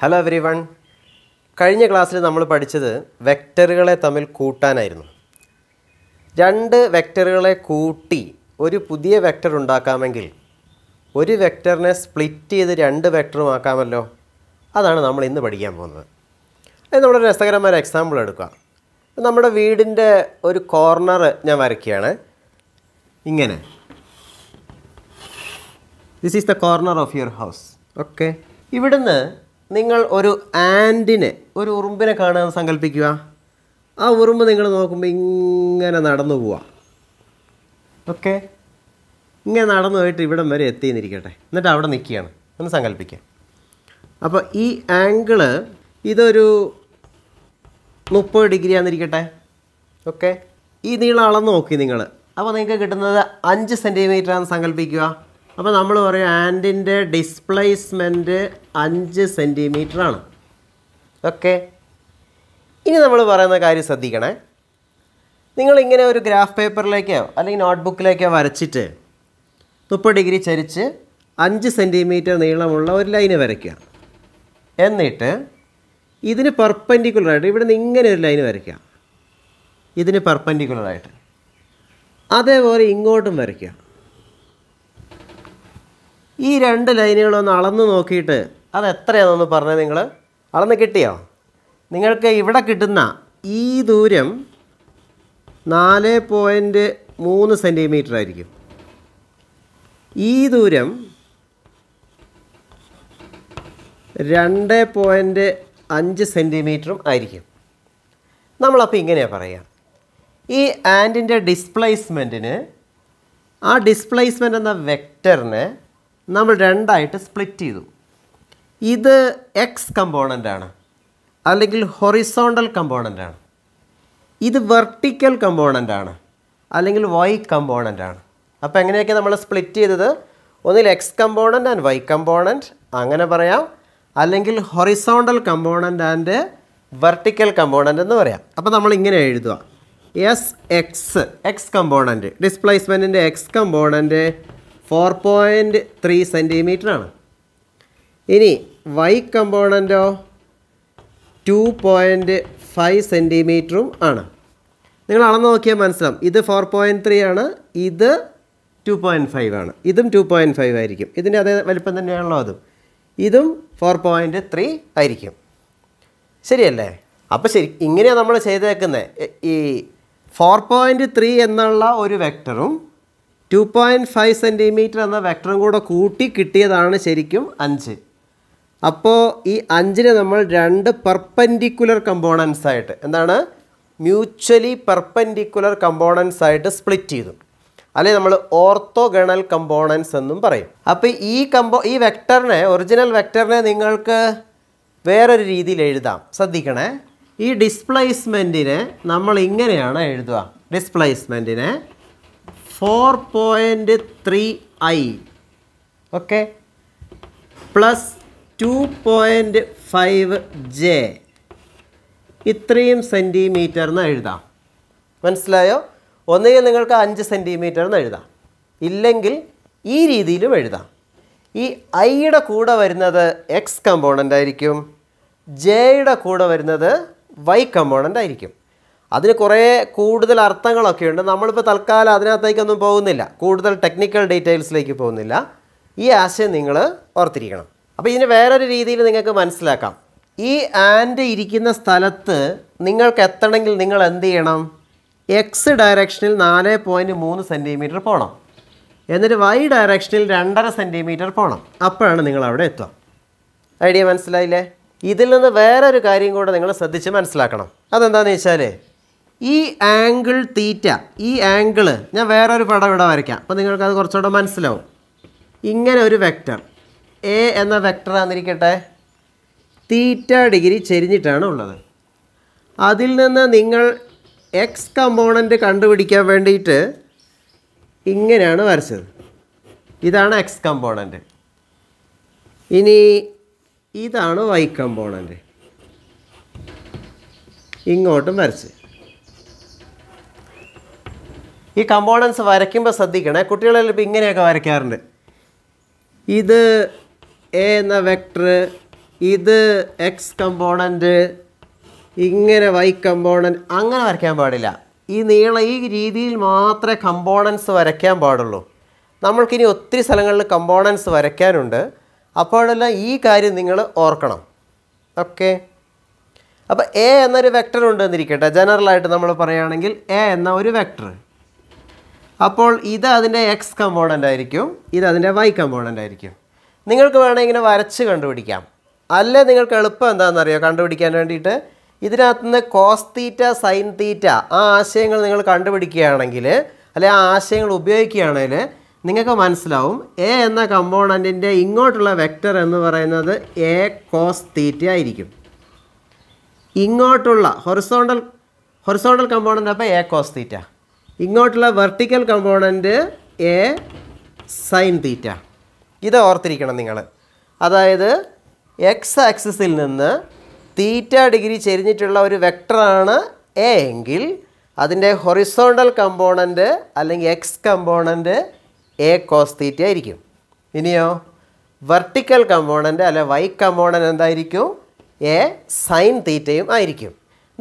hello every one കഴിഞ്ഞ ക്ലാസ്സിൽ നമ്മൾ പഠിച്ചത് വെക്ടറുകളെ തമ്മിൽ കൂട്ടാനായിരുന്നു രണ്ട് വെക്ടറുകളെ കൂട്ടി ഒരു പുതിയ വെക്ടർ ഉണ്ടാക്കാമെങ്കിൽ ഒരു വെക്ടറിനെ സ്പ്ലിറ്റ് ചെയ്ത് രണ്ട് വെക്ടറുമാക്കാമല്ലോ അതാണ് നമ്മൾ ഇന്ന് പഠിക്കാൻ പോകുന്നത് അത് നമ്മുടെ രസകരമായ എക്സാമ്പിൾ എടുക്കുക നമ്മുടെ വീടിൻ്റെ ഒരു കോർണർ ഞാൻ വരയ്ക്കുകയാണ് ഇങ്ങനെ this is the corner of your house okay ഇവിടുന്ന് നിങ്ങൾ ഒരു ആൻറ്റിനെ ഒരു ഉറുമ്പിനെ കാണുക സങ്കല്പിക്കുക ആ ഉറുമ്പ് നിങ്ങൾ നോക്കുമ്പോൾ ഇങ്ങനെ നടന്നു പോവാ ഓക്കെ ഇങ്ങനെ നടന്നു പോയിട്ട് ഇവിടം വരെ എത്തിയെന്നിരിക്കട്ടെ എന്നിട്ട് അവിടെ നിൽക്കുകയാണ് എന്ന് സങ്കല്പിക്കുക അപ്പോൾ ഈ ആംഗിള് ഇതൊരു മുപ്പത് ഡിഗ്രി ആണെന്നിരിക്കട്ടെ ഓക്കെ ഈ നീളം അളന്ന് നോക്കി നിങ്ങൾ അപ്പോൾ നിങ്ങൾക്ക് കിട്ടുന്നത് അഞ്ച് സെൻറ്റിമീറ്റർ ആണെന്ന് സങ്കല്പിക്കുക അപ്പോൾ നമ്മൾ പറയും ആൻഡിൻ്റെ ഡിസ്പ്ലേസ്മെൻറ്റ് അഞ്ച് സെൻറ്റിമീറ്റർ ആണ് ഓക്കെ ഇനി നമ്മൾ പറയുന്ന കാര്യം ശ്രദ്ധിക്കണേ നിങ്ങളിങ്ങനെ ഒരു ഗ്രാഫ് പേപ്പറിലേക്കോ അല്ലെങ്കിൽ നോട്ട്ബുക്കിലേക്കോ വരച്ചിട്ട് മുപ്പത് ഡിഗ്രി ചരിച്ച് അഞ്ച് സെൻറ്റിമീറ്റർ നീളമുള്ള ഒരു ലൈന് വരയ്ക്കുക എന്നിട്ട് ഇതിന് പെർപ്പൻഡിക്കുലറായിട്ട് ഇവിടെ നിന്ന് ഇങ്ങനെ ഒരു ലൈന് വരയ്ക്കുക ഇതിന് പെർപ്പൻഡിക്കുലറായിട്ട് അതേപോലെ ഇങ്ങോട്ടും വരയ്ക്കുക ഈ രണ്ട് ലൈനുകളൊന്ന് അളന്ന് നോക്കിയിട്ട് അത് എത്രയാണെന്നൊന്ന് പറഞ്ഞത് നിങ്ങൾ അളന്ന് കിട്ടിയോ നിങ്ങൾക്ക് ഇവിടെ കിട്ടുന്ന ഈ ദൂരം നാല് പോയിൻറ്റ് മൂന്ന് സെൻറ്റിമീറ്റർ ആയിരിക്കും ഈ ദൂരം രണ്ട് പോയിൻറ്റ് അഞ്ച് സെൻറ്റിമീറ്ററും ആയിരിക്കും നമ്മളപ്പോൾ ഇങ്ങനെയാണ് പറയുക ഈ ആൻറ്റിൻ്റെ ഡിസ്പ്ലേസ്മെൻറ്റിന് ആ ഡിസ്പ്ലേസ്മെൻ്റ് എന്ന വെക്ടറിനെ നമ്മൾ രണ്ടായിട്ട് സ്പ്ലിറ്റ് ചെയ്തു ഇത് എക്സ് കമ്പോണൻ്റ് ആണ് അല്ലെങ്കിൽ ഹൊറിസോണ്ടൽ കമ്പോണൻ്റ് ആണ് ഇത് വെർട്ടിക്കൽ കമ്പോണൻ്റ് ആണ് അല്ലെങ്കിൽ വൈ കമ്പോണൻ്റ് ആണ് അപ്പോൾ എങ്ങനെയൊക്കെ നമ്മൾ സ്പ്ലിറ്റ് ചെയ്തത് ഒന്നിൽ X component and Y component അങ്ങനെ പറയാം അല്ലെങ്കിൽ horizontal component and vertical component എന്ന് പറയാം അപ്പോൾ നമ്മൾ ഇങ്ങനെ എഴുതുക എസ് എക്സ് എക്സ് കമ്പോണൻ്റ് ഡിസ്പ്ലേസ്മെൻറ്റിൻ്റെ X component four point three സെൻറ്റിമീറ്ററാണ് ഇനി വൈ കമ്പോണൻറ്റോ ടു പോയിൻറ്റ് ഫൈവ് സെൻറ്റിമീറ്ററും ആണ് നിങ്ങൾ അളന്ന് നോക്കിയാൽ മനസ്സിലാവും ഇത് ഫോർ പോയിൻറ്റ് ത്രീ ആണ് ഇത് ടു പോയിൻറ്റ് ഫൈവ് ആണ് ഇതും ടു പോയിൻറ്റ് ഫൈവ് ആയിരിക്കും ഇതിൻ്റെ അതേ വലിപ്പം തന്നെയാണല്ലോ അതും ഇതും ഫോർ പോയിൻറ്റ് ത്രീ ആയിരിക്കും ശരിയല്ലേ അപ്പോൾ ശരി ഇങ്ങനെയാണ് നമ്മൾ ചെയ്തേക്കുന്നത് ഈ ഫോർ പോയിൻറ്റ് ത്രീ എന്നുള്ള ഒരു വെക്ടറും ടു പോയിൻറ്റ് ഫൈവ് സെൻറ്റിമീറ്റർ എന്ന വെക്ടറും കൂടെ കൂട്ടി കിട്ടിയതാണ് ശരിക്കും അഞ്ച് അപ്പോൾ ഈ അഞ്ചിനെ നമ്മൾ രണ്ട് പെർപ്പൻഡിക്കുലർ കമ്പോണൻസ് ആയിട്ട് എന്താണ് മ്യൂച്വലി പെർപ്പൻഡിക്കുലർ കമ്പോണൻസ് ആയിട്ട് സ്പ്ലിറ്റ് ചെയ്തു അല്ലെങ്കിൽ നമ്മൾ ഓർത്തോഗണൽ കമ്പോണൻസ് എന്നും പറയും അപ്പോൾ ഈ കമ്പോ ഈ വെക്ടറിനെ ഒറിജിനൽ വെക്ടറിനെ നിങ്ങൾക്ക് വേറൊരു രീതിയിൽ എഴുതാം ശ്രദ്ധിക്കണേ ഈ ഡിസ്പ്ലേസ്മെൻറ്റിനെ നമ്മൾ ഇങ്ങനെയാണ് എഴുതുക ഡിസ്പ്ലേസ്മെൻറ്റിനെ four point three I okay plus two point five J ഇത്രയും സെൻറ്റിമീറ്റർ എന്ന് എഴുതാം മനസ്സിലായോ ഒന്നുകിൽ നിങ്ങൾക്ക് അഞ്ച് സെൻറ്റിമീറ്റർ എന്ന് എഴുതാം ഇല്ലെങ്കിൽ ഈ രീതിയിലും എഴുതാം ഈ ഐയുടെ കൂടെ വരുന്നത് എക്സ് കമ്പോണൻ്റ് ആയിരിക്കും ജെയുടെ കൂടെ വരുന്നത് വൈ കമ്പോണൻ്റ് ആയിരിക്കും അതിന് കുറേ കൂടുതൽ അർത്ഥങ്ങളൊക്കെ ഉണ്ട് നമ്മളിപ്പോൾ തൽക്കാലം അതിനകത്തേക്കൊന്നും പോകുന്നില്ല കൂടുതൽ ടെക്നിക്കൽ ഡീറ്റെയിൽസിലേക്ക് പോകുന്നില്ല ഈ ആശയം നിങ്ങൾ ഓർത്തിരിക്കണം അപ്പോൾ ഇതിന് വേറൊരു രീതിയിൽ നിങ്ങൾക്ക് മനസ്സിലാക്കാം ഈ ആൻഡ് ഇരിക്കുന്ന സ്ഥലത്ത് നിങ്ങൾക്ക് എത്തണമെങ്കിൽ നിങ്ങൾ എന്ത് ചെയ്യണം എക്സ് ഡയറക്ഷനിൽ നാല് പോയിൻറ്റ് മൂന്ന് സെൻറ്റിമീറ്റർ പോകണം എന്നിട്ട് വൈ ഡയറക്ഷനിൽ രണ്ടര സെൻറ്റിമീറ്റർ പോകണം അപ്പോഴാണ് നിങ്ങൾ അവിടെ എത്തുക ഐഡിയ മനസ്സിലായില്ലേ ഇതിൽ നിന്ന് വേറൊരു കാര്യം കൂടെ നിങ്ങൾ ശ്രദ്ധിച്ച് മനസ്സിലാക്കണം അതെന്താണെന്ന് വെച്ചാൽ ഈ ആംഗിൾ തീറ്റ ഈ ആംഗിള് ഞാൻ വേറൊരു പടം ഇവിടെ വരയ്ക്കാം അപ്പോൾ നിങ്ങൾക്കത് കുറച്ചുകൂടെ മനസ്സിലാവും ഇങ്ങനെ ഒരു വെക്റ്റർ എ എന്ന വെക്റ്റർ ആന്നിരിക്കട്ടെ തീറ്റ ഡിഗ്രി ചെരിഞ്ഞിട്ടാണ് ഉള്ളത് അതിൽ നിന്ന് നിങ്ങൾ എക്സ് കമ്പോണൻറ്റ് കണ്ടുപിടിക്കാൻ വേണ്ടിയിട്ട് ഇങ്ങനെയാണ് വരച്ചത് ഇതാണ് എക്സ് കമ്പോണൻറ്റ് ഇനി ഇതാണ് വൈ കമ്പോണൻറ്റ് ഇങ്ങോട്ടും വരച്ച് ഈ കമ്പോണൻസ് വരയ്ക്കുമ്പോൾ ശ്രദ്ധിക്കണേ കുട്ടികളെല്ലാം ഇപ്പോൾ ഇങ്ങനെയൊക്കെ വരയ്ക്കാറുണ്ട് ഇത് എ എന്ന വെക്ടർ ഇത് എക്സ് കമ്പോണൻറ്റ് ഇങ്ങനെ വൈ കമ്പോണൻറ്റ് അങ്ങനെ വരയ്ക്കാൻ പാടില്ല ഈ നീള ഈ രീതിയിൽ മാത്രമേ കമ്പോണൻസ് വരയ്ക്കാൻ പാടുള്ളൂ നമ്മൾക്കിനി ഒത്തിരി സ്ഥലങ്ങളിൽ കമ്പോണൻസ് വരയ്ക്കാനുണ്ട് അപ്പോഴെല്ലാം ഈ കാര്യം നിങ്ങൾ ഓർക്കണം ഓക്കെ അപ്പോൾ എ എന്നൊരു വെക്ടർ ഉണ്ട് ജനറലായിട്ട് നമ്മൾ പറയുകയാണെങ്കിൽ എ എന്ന ഒരു വെക്ടർ അപ്പോൾ ഇത് അതിൻ്റെ എക്സ് കമ്പോണൻ്റ് ആയിരിക്കും ഇത് അതിൻ്റെ വൈ കമ്പോണൻ്റ് ആയിരിക്കും നിങ്ങൾക്ക് വേണമെങ്കിൽ ഇങ്ങനെ വരച്ച് കണ്ടുപിടിക്കാം അല്ല നിങ്ങൾക്ക് എളുപ്പം എന്താണെന്നറിയോ കണ്ടുപിടിക്കാൻ വേണ്ടിയിട്ട് ഇതിനകത്ത് നിന്ന് കോസ് തീറ്റ സൈൻ തീറ്റ ആ ആശയങ്ങൾ നിങ്ങൾ കണ്ടുപിടിക്കുകയാണെങ്കിൽ അല്ലെ ആ ആശയങ്ങൾ ഉപയോഗിക്കുകയാണെങ്കിൽ നിങ്ങൾക്ക് മനസ്സിലാവും എ എന്ന കമ്പോണൻറ്റിൻ്റെ ഇങ്ങോട്ടുള്ള വെക്റ്റർ എന്ന് പറയുന്നത് എ കോസ് തീറ്റ ആയിരിക്കും ഇങ്ങോട്ടുള്ള ഹൊറിസോണ്ടൽ ഹൊറിസോണ്ടൽ കമ്പോണൻ്റ് അപ്പോൾ എ കോസ് തീറ്റ ഇങ്ങോട്ടുള്ള vertical component A sine theta ഇത് ഓർത്തിരിക്കണം നിങ്ങൾ അതായത് എക്സ് ആക്സിസിൽ നിന്ന് തീറ്റ ഡിഗ്രി ചെരിഞ്ഞിട്ടുള്ള ഒരു വെക്ടറാണ് എ എങ്കിൽ അതിൻ്റെ ഹൊറിസോണ്ടൽ കമ്പോണൻറ്റ് അല്ലെങ്കിൽ X component A cos theta ആയിരിക്കും ഇനിയോ വെർട്ടിക്കൽ കമ്പോണൻ്റ് അല്ലെ വൈ കമ്പോണൻ്റ് എന്തായിരിക്കും എ സൈൻ തീറ്റയും ആയിരിക്കും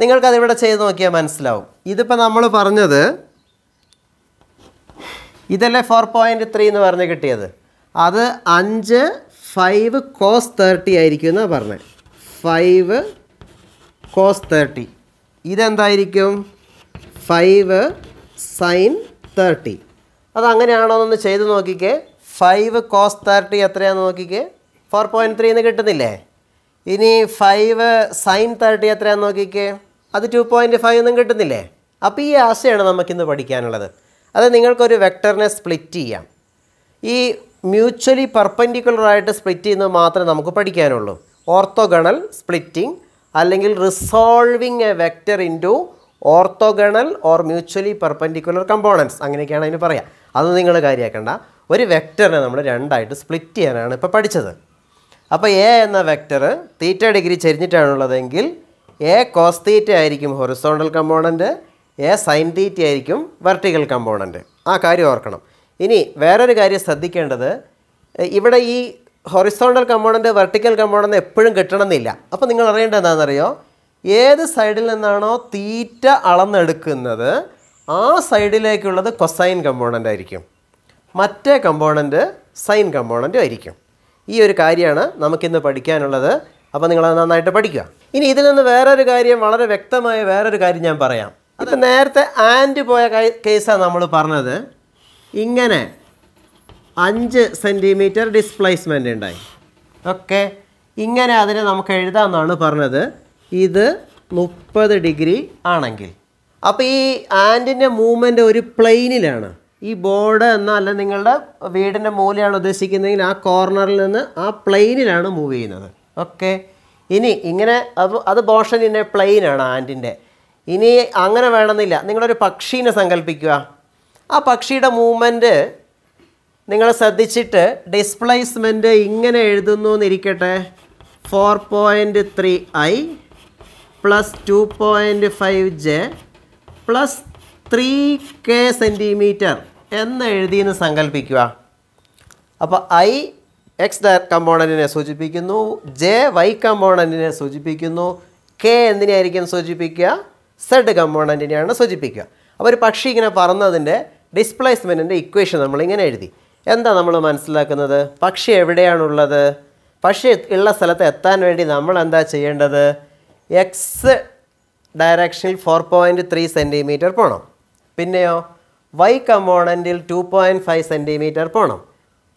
നിങ്ങൾക്കതിവിടെ ചെയ്ത് നോക്കിയാൽ മനസ്സിലാവും ഇതിപ്പോൾ നമ്മൾ പറഞ്ഞത് ഇതല്ലേ ഫോർ പോയിൻറ്റ് ത്രീ എന്ന് പറഞ്ഞ് കിട്ടിയത് അത് അഞ്ച് ഫൈവ് കോസ് തേർട്ടി ആയിരിക്കും എന്നാണ് പറഞ്ഞത് ഫൈവ് കോസ് തേർട്ടി ഇതെന്തായിരിക്കും ഫൈവ് സൈൻ തേർട്ടി അതങ്ങനെയാണോ എന്നൊന്ന് ചെയ്ത് നോക്കിക്കേ ഫൈവ് കോസ് തേർട്ടി എത്രയാണെന്ന് നോക്കിക്കേ ഫോർ പോയിൻറ്റ് ത്രീ എന്ന് കിട്ടുന്നില്ലേ ഇനി ഫൈവ് സൈൻ തേർട്ടി എത്രയാണെന്ന് നോക്കിക്കേ അത് ടു പോയിൻറ്റ് ഫൈവ് ഒന്നും കിട്ടുന്നില്ലേ അപ്പോൾ ഈ ആശയാണ് നമുക്കിന്ന് പഠിക്കാനുള്ളത് അത് നിങ്ങൾക്കൊരു വെക്ടറിനെ സ്പ്ലിറ്റ് ചെയ്യാം ഈ മ്യൂച്വലി പെർപ്പൻഡിക്കുലറായിട്ട് സ്പ്ലിറ്റ് ചെയ്യുന്നത് മാത്രമേ നമുക്ക് പഠിക്കാനുള്ളൂ ഓർത്തോഗണൽ സ്പ്ലിറ്റിംഗ് അല്ലെങ്കിൽ resolving a vector to orthogonal or mutually perpendicular components അങ്ങനെയൊക്കെയാണ് അതിന് പറയുക അത് നിങ്ങൾ കാര്യമാക്കേണ്ട ഒരു വെക്റ്ററിനെ നമ്മൾ രണ്ടായിട്ട് സ്പ്ലിറ്റ് ചെയ്യാനാണ് ഇപ്പോൾ പഠിച്ചത് അപ്പോൾ എ എന്ന വെക്റ്റർ തീറ്റ ഡിഗ്രി ചെരിഞ്ഞിട്ടാണുള്ളതെങ്കിൽ എ കോസ് തീറ്റ ആയിരിക്കും horizontal component A sine theta ആയിരിക്കും വെർട്ടിക്കൽ കമ്പോണൻറ്റ് ആ കാര്യം ഓർക്കണം ഇനി വേറൊരു കാര്യം ശ്രദ്ധിക്കേണ്ടത് ഇവിടെ ഈ ഹൊറിസോണ്ടൽ കമ്പോണൻറ്റ് വെർട്ടിക്കൽ കമ്പോണൻറ്റ് എപ്പോഴും കിട്ടണമെന്നില്ല അപ്പോൾ നിങ്ങൾ അറിയേണ്ടത് എന്താണെന്നറിയോ ഏത് സൈഡിൽ നിന്നാണോ തീറ്റ അളന്നെടുക്കുന്നത് ആ സൈഡിലേക്കുള്ളത് കൊസൈൻ കമ്പോണൻ്റ് ആയിരിക്കും മറ്റേ കമ്പോണൻറ്റ് സൈൻ കമ്പോണൻറ്റും ആയിരിക്കും ഈ ഒരു കാര്യമാണ് നമുക്കിന്ന് പഠിക്കാനുള്ളത് അപ്പോൾ നിങ്ങളത് നന്നായിട്ട് പഠിക്കുക ഇനി ഇതിൽ നിന്ന് വേറൊരു കാര്യം വളരെ വ്യക്തമായ വേറൊരു കാര്യം ഞാൻ പറയാം ഇപ്പം നേരത്തെ ആൻഡ് പോയ കേസാണ് നമ്മൾ പറഞ്ഞത് ഇങ്ങനെ അഞ്ച് സെൻറ്റിമീറ്റർ ഡിസ്പ്ലേസ്മെൻ്റ് ഉണ്ടായി ഓക്കെ ഇങ്ങനെ അതിനെ നമുക്ക് എഴുതാമെന്നാണ് പറഞ്ഞത് ഇത് മുപ്പത് ഡിഗ്രി ആണെങ്കിൽ അപ്പോൾ ഈ ആൻഡിൻ്റെ മൂവ്മെൻ്റ് ഒരു പ്ലെയിനിലാണ് ഈ ബോർഡ് എന്നല്ല നിങ്ങളുടെ വീടിൻ്റെ മൂലയാണ് ഉദ്ദേശിക്കുന്നതെങ്കിൽ ആ കോർണറിൽ നിന്ന് ആ പ്ലെയിനിലാണ് മൂവ് ചെയ്യുന്നത് ഓക്കെ ഇനി ഇങ്ങനെ അത് അത് ബോഷൻ പ്ലെയിനാണ് ആൻറ്റിൻ്റെ ഇനി അങ്ങനെ വേണമെന്നില്ല നിങ്ങളൊരു പക്ഷീനെ സങ്കല്പിക്കുക ആ പക്ഷിയുടെ മൂവ്മെൻറ്റ് നിങ്ങൾ ശ്രദ്ധിച്ചിട്ട് ഡിസ്പ്ലേസ്മെൻറ്റ് ഇങ്ങനെ എഴുതുന്നു എന്നിരിക്കട്ടെ four point three I plus two point five J plus three K centimetre എന്ന് എഴുതിയെന്ന് സങ്കല്പിക്കുക അപ്പോൾ ഐ എക്സ് കമ്പോണൻറ്റിനെ സൂചിപ്പിക്കുന്നു ജെ വൈ കമ്പോണൻറ്റിനെ സൂചിപ്പിക്കുന്നു കെ എന്തിനായിരിക്കും സൂചിപ്പിക്കുക സെഡ് കമ്പോണൻറ്റിനെയാണ് സൂചിപ്പിക്കുക അപ്പോൾ ഒരു പക്ഷി ഇങ്ങനെ പറന്നതിൻ്റെ ഡിസ്പ്ലേസ്മെൻറ്റിൻ്റെ ഇക്വേഷൻ നമ്മളിങ്ങനെ എഴുതി എന്താ നമ്മൾ മനസ്സിലാക്കുന്നത് പക്ഷി എവിടെയാണുള്ളത് പക്ഷി ഉള്ള സ്ഥലത്ത് എത്താൻ വേണ്ടി നമ്മൾ എന്താ ചെയ്യേണ്ടത് എക്സ് ഡയറക്ഷനിൽ ഫോർ പോയിൻ്റ് ത്രീ സെൻറ്റിമീറ്റർ പോകണം പിന്നെയോ വൈ കമ്പോണൻറ്റിൽ ടു പോയിൻറ്റ് ഫൈവ് സെൻറ്റിമീറ്റർ പോകണം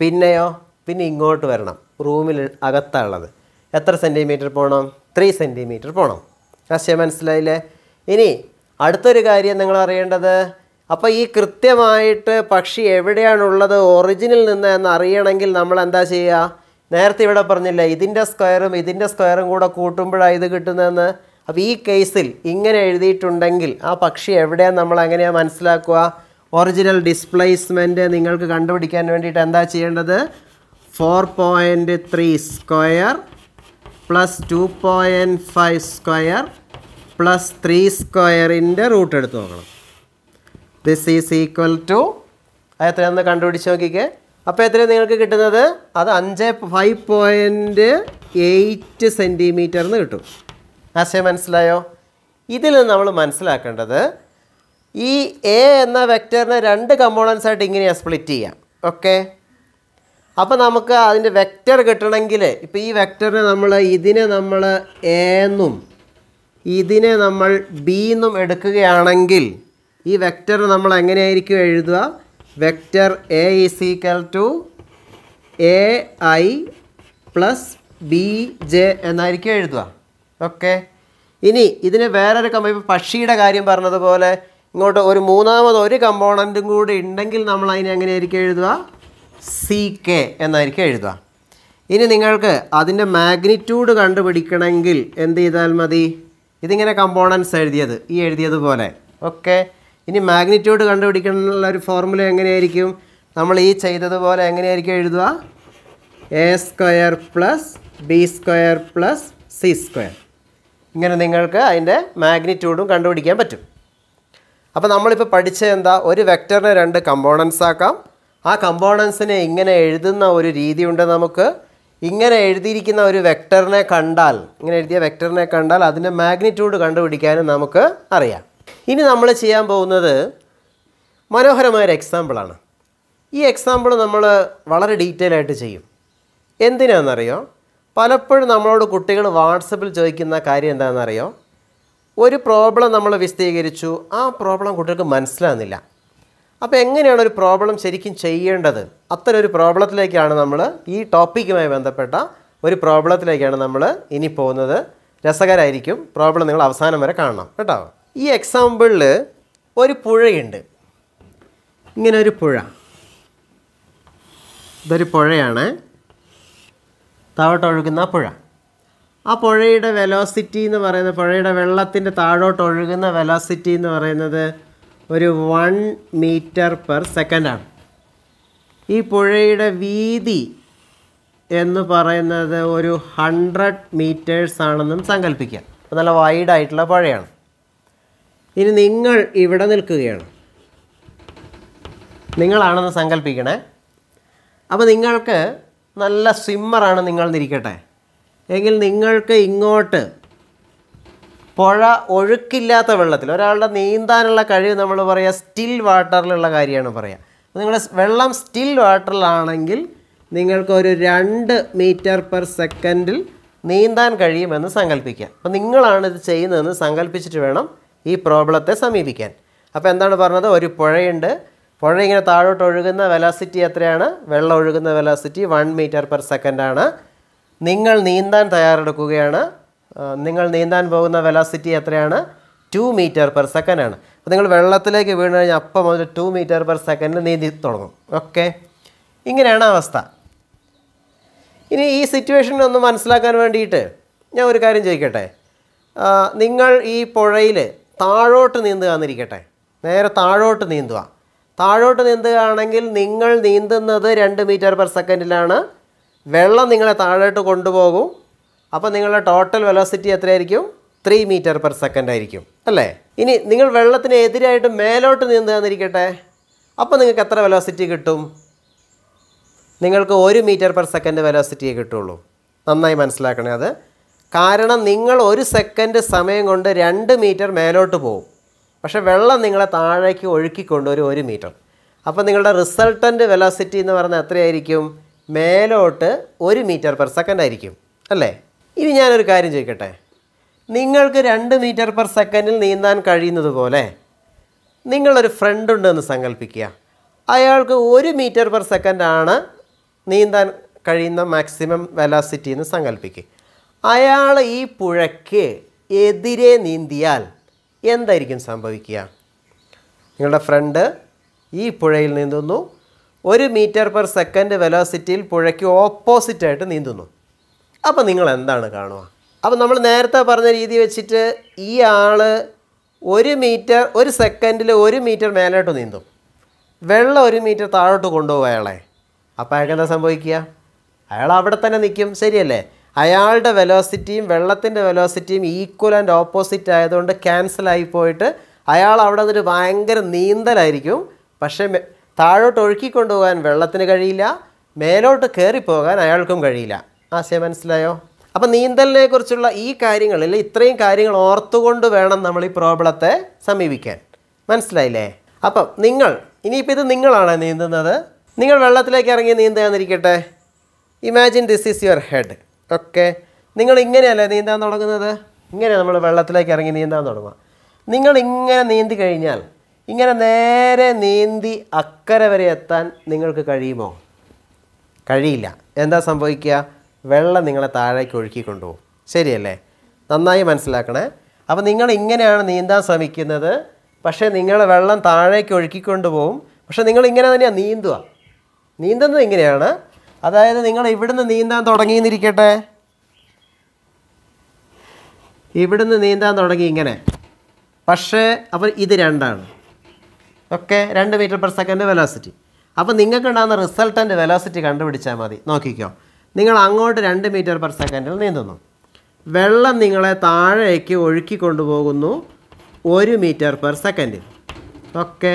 പിന്നെയോ പിന്നെ ഇങ്ങോട്ട് വരണം റൂമിൽ അകത്താണുള്ളത് എത്ര സെൻറ്റിമീറ്റർ പോകണം ത്രീ സെൻറ്റിമീറ്റർ പോകണം ആശയം മനസ്സിലായില്ലേ ഇനി അടുത്തൊരു കാര്യം നിങ്ങൾ അറിയേണ്ടത് അപ്പോൾ ഈ കൃത്യമായിട്ട് പക്ഷി എവിടെയാണുള്ളത് ഒറിജിനിൽ നിന്ന് എന്ന് അറിയണമെങ്കിൽ നമ്മൾ എന്താ ചെയ്യുക നേരത്തെ ഇവിടെ പറഞ്ഞില്ല ഇതിൻ്റെ സ്ക്വയറും ഇതിൻ്റെ സ്ക്വയറും കൂടെ കൂട്ടുമ്പോഴാണ് ഇത് കിട്ടുന്നതെന്ന് അപ്പോൾ ഈ കേസിൽ ഇങ്ങനെ എഴുതിയിട്ടുണ്ടെങ്കിൽ ആ പക്ഷി എവിടെയാണ് നമ്മൾ എങ്ങനെയാണ് മനസ്സിലാക്കുക ഒറിജിനൽ ഡിസ്പ്ലേസ്മെൻറ്റ് നിങ്ങൾക്ക് കണ്ടുപിടിക്കാൻ വേണ്ടിയിട്ട് എന്താ ചെയ്യേണ്ടത് four point three square plus two point five square plus three സ്ക്വയറിൻ്റെ റൂട്ട് എടുത്ത് നോക്കണം ദിസ് ഈസ് ഈക്വൽ ടു എത്രയാണെന്ന് കണ്ടുപിടിച്ച് നോക്കിക്കേ അപ്പോൾ എത്രയാണ് നിങ്ങൾക്ക് കിട്ടുന്നത് അത് അഞ്ച് ഫൈവ് പോയിൻറ്റ് എയ്റ്റ് സെൻറ്റിമീറ്റർ എന്ന് കിട്ടും ആശയം മനസ്സിലായോ ഇതിൽ നമ്മൾ മനസ്സിലാക്കേണ്ടത് ഈ എ എന്ന വെക്റ്ററിനെ രണ്ട് കമ്പോണൻസ് ആയിട്ട് ഇങ്ങനെയാണ് സ്പ്ലിറ്റ് ചെയ്യാം ഓക്കെ അപ്പോൾ നമുക്ക് അതിൻ്റെ വെക്റ്റർ കിട്ടണമെങ്കിൽ ഇപ്പോൾ ഈ വെക്റ്ററിനെ നമ്മൾ ഇതിനെ നമ്മൾ എന്നും ഇതിനെ നമ്മൾ ബി എന്നും എടുക്കുകയാണെങ്കിൽ ഈ വെക്റ്റർ നമ്മൾ എങ്ങനെയായിരിക്കും എഴുതുക vector A is equal to A I plus B J എന്നായിരിക്കും എഴുതുക ഓക്കെ ഇനി ഇതിന് വേറൊരു കമ്പ ഇപ്പോൾ പക്ഷിയുടെ കാര്യം പറഞ്ഞതുപോലെ ഇങ്ങോട്ട് ഒരു മൂന്നാമത് ഒരു കമ്പോണൻറ്റും കൂടി ഉണ്ടെങ്കിൽ നമ്മൾ അതിനെ എങ്ങനെയായിരിക്കും എഴുതുക സി കെ എന്നായിരിക്കും എഴുതുക ഇനി നിങ്ങൾക്ക് അതിൻ്റെ മാഗ്നിറ്റ്യൂഡ് കണ്ടുപിടിക്കണമെങ്കിൽ എന്ത് ചെയ്താൽ മതി ഇതിങ്ങനെ കമ്പോണൻസ് എഴുതിയത് ഈ എഴുതിയതുപോലെ ഓക്കെ ഇനി മാഗ്നിറ്റ്യൂഡ് കണ്ടുപിടിക്കാനുള്ള ഒരു ഫോർമുല എങ്ങനെയായിരിക്കും നമ്മൾ ഈ ചെയ്തതുപോലെ എങ്ങനെയായിരിക്കും എഴുതുക A square plus B square plus C square ഇങ്ങനെ നിങ്ങൾക്ക് അതിൻ്റെ മാഗ്നിറ്റ്യൂഡും കണ്ടുപിടിക്കാൻ പറ്റും അപ്പോൾ നമ്മളിപ്പോൾ പഠിച്ച എന്താ ഒരു വെക്ടറിനെ രണ്ട് കമ്പോണൻസ് ആക്കാം ആ കമ്പോണൻസിനെ ഇങ്ങനെ എഴുതുന്ന ഒരു രീതിയുണ്ട് നമുക്ക് ഇങ്ങനെ എഴുതിയിരിക്കുന്ന ഒരു വെക്ടറിനെ കണ്ടാൽ ഇങ്ങനെ എഴുതിയ വെക്ടറിനെ കണ്ടാൽ അതിൻ്റെ മാഗ്നിറ്റ്യൂഡ് കണ്ടുപിടിക്കാനും നമുക്ക് അറിയാം ഇനി നമ്മൾ ചെയ്യാൻ പോകുന്നത് മനോഹരമായൊരു എക്സാമ്പിളാണ് ഈ എക്സാമ്പിൾ നമ്മൾ വളരെ ഡീറ്റെയിൽ ആയിട്ട് ചെയ്യും എന്തിനാണെന്നറിയോ പലപ്പോഴും നമ്മളോട് കുട്ടികൾ വാട്സപ്പിൽ ചോദിക്കുന്ന കാര്യം എന്താണെന്നറിയോ ഒരു പ്രോബ്ലം നമ്മൾ വിശദീകരിച്ചു ആ പ്രോബ്ലം കുട്ടികൾക്ക് മനസ്സിലാകുന്നില്ല അപ്പോൾ എങ്ങനെയാണ് ഒരു പ്രോബ്ലം ശരിക്കും ചെയ്യേണ്ടത് അത്തരം ഒരു പ്രോബ്ലത്തിലേക്കാണ് നമ്മൾ ഈ ടോപ്പിക്കുമായി ബന്ധപ്പെട്ട ഒരു പ്രോബ്ലത്തിലേക്കാണ് നമ്മൾ ഇനി പോകുന്നത് രസകരമായിരിക്കും പ്രോബ്ലം നിങ്ങൾ അവസാനം വരെ കാണണം കേട്ടോ ഈ എക്സാമ്പിളിൽ ഒരു പുഴയുണ്ട് ഇങ്ങനെ ഒരു പുഴ ഇതൊരു പുഴയാണ് താഴോട്ടൊഴുകുന്ന പുഴ ആ പുഴയുടെ വെലോസിറ്റി എന്ന് പറയുന്നത് പുഴയുടെ വെള്ളത്തിൻ്റെ താഴോട്ടൊഴുകുന്ന വെലോസിറ്റി എന്ന് പറയുന്നത് ഒരു വൺ മീറ്റർ പെർ സെക്കൻഡാണ് ഈ പുഴയുടെ വീതി എന്ന് പറയുന്നത് ഒരു ഹൺഡ്രഡ് മീറ്റേഴ്സ് ആണെന്നും സങ്കല്പിക്കാം അപ്പോൾ നല്ല വൈഡായിട്ടുള്ള പുഴയാണ് ഇനി നിങ്ങൾ ഇവിടെ നിൽക്കുകയാണ് നിങ്ങളാണെന്ന് സങ്കല്പിക്കണേ അപ്പോൾ നിങ്ങൾക്ക് നല്ല സ്വിമ്മറാണ് നിങ്ങൾ നിൽക്കട്ടെ എങ്കിൽ നിങ്ങൾക്ക് ഇങ്ങോട്ട് പുഴ ഒഴുക്കില്ലാത്ത വെള്ളത്തിൽ ഒരാളുടെ നീന്താനുള്ള കഴിവ് നമ്മൾ പറയുക സ്റ്റിൽ വാട്ടറിലുള്ള കാര്യമാണ് പറയുക നിങ്ങളുടെ വെള്ളം സ്റ്റിൽ വാട്ടറിലാണെങ്കിൽ നിങ്ങൾക്ക് ഒരു രണ്ട് മീറ്റർ പെർ സെക്കൻഡിൽ നീന്താൻ കഴിയുമെന്ന് സങ്കല്പിക്കാം അപ്പോൾ നിങ്ങളാണ് ഇത് ചെയ്യുന്നതെന്ന് സങ്കല്പിച്ചിട്ട് വേണം ഈ പ്രോബ്ലത്തെ സമീപിക്കാൻ അപ്പോൾ എന്താണ് പറഞ്ഞത് ഒരു പുഴയുണ്ട് പുഴ ഇങ്ങനെ താഴോട്ട് ഒഴുകുന്ന വെലോസിറ്റി എത്രയാണ് വെള്ളം ഒഴുകുന്ന വെലോസിറ്റി വൺ മീറ്റർ പെർ സെക്കൻഡാണ് നിങ്ങൾ നീന്താൻ തയ്യാറെടുക്കുകയാണ് നിങ്ങൾ നീന്താൻ പോകുന്ന വെലോസിറ്റി എത്രയാണ് ടു മീറ്റർ പെർ സെക്കൻഡ് ആണ് അപ്പോൾ നിങ്ങൾ വെള്ളത്തിലേക്ക് വീണ് കഴിഞ്ഞാൽ അപ്പം മുതൽ ടു മീറ്റർ പെർ സെക്കൻഡിൽ നീന്തി തുടങ്ങും ഓക്കെ ഇങ്ങനെയാണ് അവസ്ഥ ഇനി ഈ സിറ്റുവേഷൻ ഒന്ന് മനസ്സിലാക്കാൻ വേണ്ടിയിട്ട് ഞാൻ ഒരു കാര്യം ചോദിക്കട്ടെ നിങ്ങൾ ഈ പുഴയിൽ താഴോട്ട് നീന്തുക എന്നിരിക്കട്ടെ നേരെ താഴോട്ട് നീന്തുക താഴോട്ട് നീന്തുകയാണെങ്കിൽ നിങ്ങൾ നീന്തുന്നത് രണ്ട് മീറ്റർ പെർ സെക്കൻഡിലാണ് വെള്ളം നിങ്ങളെ താഴോട്ട് കൊണ്ടുപോകും അപ്പോൾ നിങ്ങളുടെ ടോട്ടൽ വെലോസിറ്റി എത്രയായിരിക്കും ത്രീ മീറ്റർ പെർ സെക്കൻഡ് ആയിരിക്കും അല്ലേ ഇനി നിങ്ങൾ വെള്ളത്തിന് എതിരായിട്ട് മേലോട്ട് നീന്തുക എന്നിരിക്കട്ടെ അപ്പോൾ നിങ്ങൾക്ക് എത്ര വെലോസിറ്റി കിട്ടും നിങ്ങൾക്ക് ഒരു മീറ്റർ പെർ സെക്കൻഡ് വെലോസിറ്റിയെ കിട്ടുള്ളൂ നന്നായി മനസ്സിലാക്കണേ അത് കാരണം നിങ്ങൾ ഒരു സെക്കൻഡ് സമയം കൊണ്ട് രണ്ട് മീറ്റർ മേലോട്ട് പോകും പക്ഷേ വെള്ളം നിങ്ങളെ താഴേക്ക് ഒഴുക്കിക്കൊണ്ടൊരു ഒരു മീറ്റർ അപ്പോൾ നിങ്ങളുടെ റിസൾട്ടൻ്റ് വെലോസിറ്റി എന്ന് പറഞ്ഞാൽ എത്രയായിരിക്കും മേലോട്ട് ഒരു മീറ്റർ പെർ സെക്കൻഡ് ആയിരിക്കും അല്ലേ ഇനി ഞാനൊരു കാര്യം ചോദിക്കട്ടെ നിങ്ങൾക്ക് രണ്ട് മീറ്റർ പെർ സെക്കൻഡിൽ നീന്താൻ കഴിയുന്നത് പോലെ നിങ്ങളൊരു ഫ്രണ്ട് ഉണ്ടെന്ന് സങ്കല്പിക്കുക അയാൾക്ക് ഒരു മീറ്റർ പെർ സെക്കൻഡാണ് നീന്താൻ കഴിയുന്ന മാക്സിമം വെലാസിറ്റി എന്ന് സങ്കല്പിക്കുക അയാൾ ഈ പുഴയ്ക്ക് എതിരെ നീന്തിയാൽ എന്തായിരിക്കും സംഭവിക്കുക നിങ്ങളുടെ ഫ്രണ്ട് ഈ പുഴയിൽ നീന്തുന്നു ഒരു മീറ്റർ പെർ സെക്കൻഡ് വെലോസിറ്റിയിൽ പുഴയ്ക്ക് ഓപ്പോസിറ്റായിട്ട് നീന്തുന്നു അപ്പോൾ നിങ്ങൾ എന്താണ് കാണുക അപ്പോൾ നമ്മൾ നേരത്തെ പറഞ്ഞ രീതി വെച്ചിട്ട് ഈ ആൾ ഒരു മീറ്റർ ഒരു സെക്കൻഡിൽ ഒരു മീറ്റർ മേലോട്ട് നീന്തും വെള്ളം ഒരു മീറ്റർ താഴോട്ട് കൊണ്ടുപോകും അയാളെ അപ്പോൾ അയാൾക്ക് എന്താ സംഭവിക്കുക അയാൾ അവിടെ തന്നെ നിൽക്കും ശരിയല്ലേ അയാളുടെ വെലോസിറ്റിയും വെള്ളത്തിൻ്റെ വെലോസിറ്റിയും ഈക്വൽ ആൻഡ് ഓപ്പോസിറ്റ് ആയതുകൊണ്ട് ആയി പോയിട്ട് അയാൾ അവിടെ നിന്നൊരു ഭയങ്കര നീന്തലായിരിക്കും പക്ഷേ താഴോട്ട് ഒഴുക്കിക്കൊണ്ടുപോകാൻ വെള്ളത്തിന് കഴിയില്ല മേലോട്ട് കയറിപ്പോകാൻ അയാൾക്കും കഴിയില്ല ആശയം മനസ്സിലായോ അപ്പം നീന്തലിനെ കുറിച്ചുള്ള ഈ കാര്യങ്ങളിൽ ഇത്രയും കാര്യങ്ങൾ ഓർത്തുകൊണ്ട് വേണം നമ്മൾ ഈ പ്രോബ്ലത്തെ സമീപിക്കാൻ മനസ്സിലായില്ലേ അപ്പം നിങ്ങൾ ഇനിയിപ്പോൾ ഇത് നിങ്ങളാണ് നീന്തുന്നത് നിങ്ങൾ വെള്ളത്തിലേക്ക് ഇറങ്ങി നീന്താന്നിരിക്കട്ടെ imagine this is your head okay നിങ്ങൾ ഇങ്ങനെയല്ലേ നീന്താൻ തുടങ്ങുന്നത് ഇങ്ങനെ നമ്മൾ വെള്ളത്തിലേക്ക് ഇറങ്ങി നീന്താൻ തുടങ്ങുക നിങ്ങൾ ഇങ്ങനെ നീന്തി കഴിഞ്ഞാൽ ഇങ്ങനെ നേരെ നീന്തി അക്കരെ വരെ എത്താൻ നിങ്ങൾക്ക് കഴിയുമോ കഴിയില്ല എന്താ സംഭവിക്കുക വെള്ളം നിങ്ങളെ താഴേക്ക് ഒഴുക്കി കൊണ്ടുപോകും ശരിയല്ലേ നന്നായി മനസ്സിലാക്കണേ അപ്പോൾ നിങ്ങൾ ഇങ്ങനെയാണ് നീന്താൻ ശ്രമിക്കുന്നത് പക്ഷേ നിങ്ങൾ വെള്ളം താഴേക്ക് ഒഴുക്കിക്കൊണ്ട് പോകും പക്ഷേ നിങ്ങൾ ഇങ്ങനെ തന്നെയാണ് നീന്തുക നീന്തുന്നത് ഇങ്ങനെയാണ് അതായത് നിങ്ങൾ ഇവിടുന്ന് നീന്താൻ തുടങ്ങിയെന്നിരിക്കട്ടെ ഇവിടുന്ന് നീന്താൻ തുടങ്ങി ഇങ്ങനെ പക്ഷേ അപ്പോൾ ഇത് രണ്ടാണ് ഓക്കെ രണ്ട് മീറ്റർ പെർ സെക്കൻഡ് വെലോസിറ്റി അപ്പോൾ നിങ്ങൾക്കുണ്ടാകുന്ന റിസൾട്ടൻ്റ് വെലോസിറ്റി കണ്ടുപിടിച്ചാൽ മതി നോക്കിക്കോ നിങ്ങൾ അങ്ങോട്ട് രണ്ട് മീറ്റർ പെർ സെക്കൻഡിൽ നീന്തുന്നു വെള്ളം നിങ്ങളെ താഴേക്ക് ഒഴുക്കി കൊണ്ടുപോകുന്നു ഒരു മീറ്റർ പെർ സെക്കൻഡിൽ ഓക്കെ